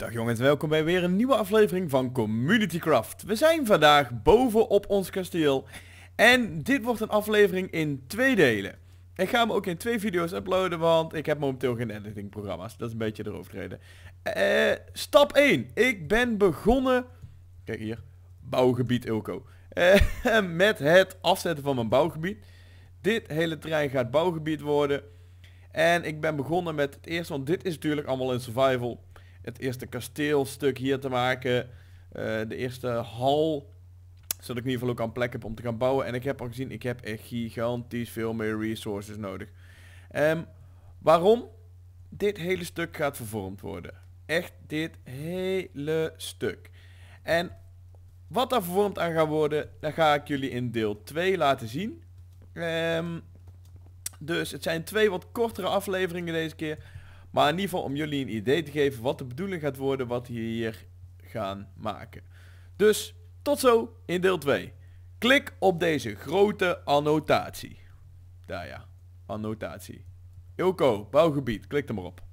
Dag jongens, welkom bij weer een nieuwe aflevering van Community Craft. We zijn vandaag boven op ons kasteel en dit wordt een aflevering in twee delen. Ik ga hem ook in twee video's uploaden, want ik heb momenteel geen editingprogramma's. Dat is een beetje erover hoofdreden. Uh, stap 1. Ik ben begonnen... Kijk hier. Bouwgebied Ilco. Eh, met het afzetten van mijn bouwgebied. Dit hele terrein gaat bouwgebied worden. En ik ben begonnen met het eerste, want dit is natuurlijk allemaal in survival het eerste kasteelstuk hier te maken. Eh, de eerste hal. Zodat ik in ieder geval ook aan plek heb om te gaan bouwen. En ik heb al gezien, ik heb echt gigantisch veel meer resources nodig. Ehm, waarom dit hele stuk gaat vervormd worden. Echt dit hele stuk. En wat daar vervormd aan gaat worden, dat ga ik jullie in deel 2 laten zien. Ehm, dus het zijn twee wat kortere afleveringen deze keer. Maar in ieder geval om jullie een idee te geven wat de bedoeling gaat worden wat we hier gaan maken. Dus tot zo in deel 2. Klik op deze grote annotatie. Daar ja, annotatie. Ilko, bouwgebied, klik er maar op.